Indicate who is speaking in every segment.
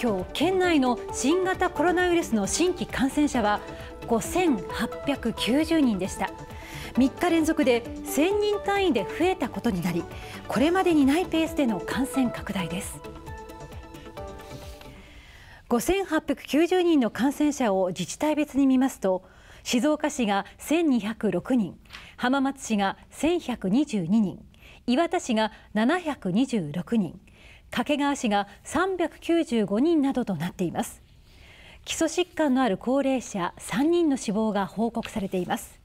Speaker 1: 今日県内の新型コロナウイルスの新規感染者は5890人でした3日連続で1000人単位で増えたことになりこれまでにないペースでの感染拡大です5890人の感染者を自治体別に見ますと静岡市が1206人浜松市が1122人岩田市が726人掛川市が395人などとなっています基礎疾患のある高齢者3人の死亡が報告されています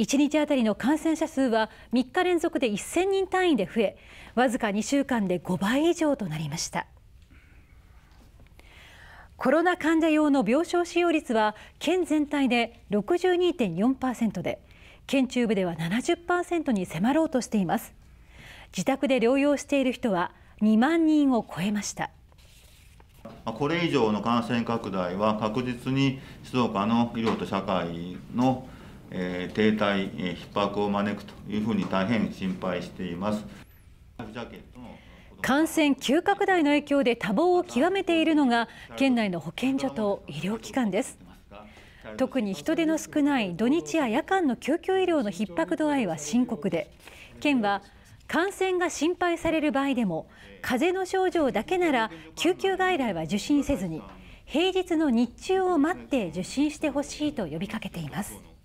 Speaker 1: 1日あたりの感染者数は3日連続で1000人単位で増えわずか2週間で5倍以上となりましたコロナ患者用の病床使用率は県全体で62.4%で県中部では70%に迫ろうとしています自宅で療養している人は2万人を超えました。
Speaker 2: これ以上の感染拡大は確実に静岡の医療と社会の停滞、逼迫を招くというふうに大変心配しています。
Speaker 1: 感染急拡大の影響で多忙を極めているのが県内の保健所と医療機関です特に人手の少ない土日や夜間の救急医療の逼迫度合いは深刻で県は感染が心配される場合でも風邪の症状だけなら救急外来は受診せずに平日の日中を待って受診してほしいと呼びかけています。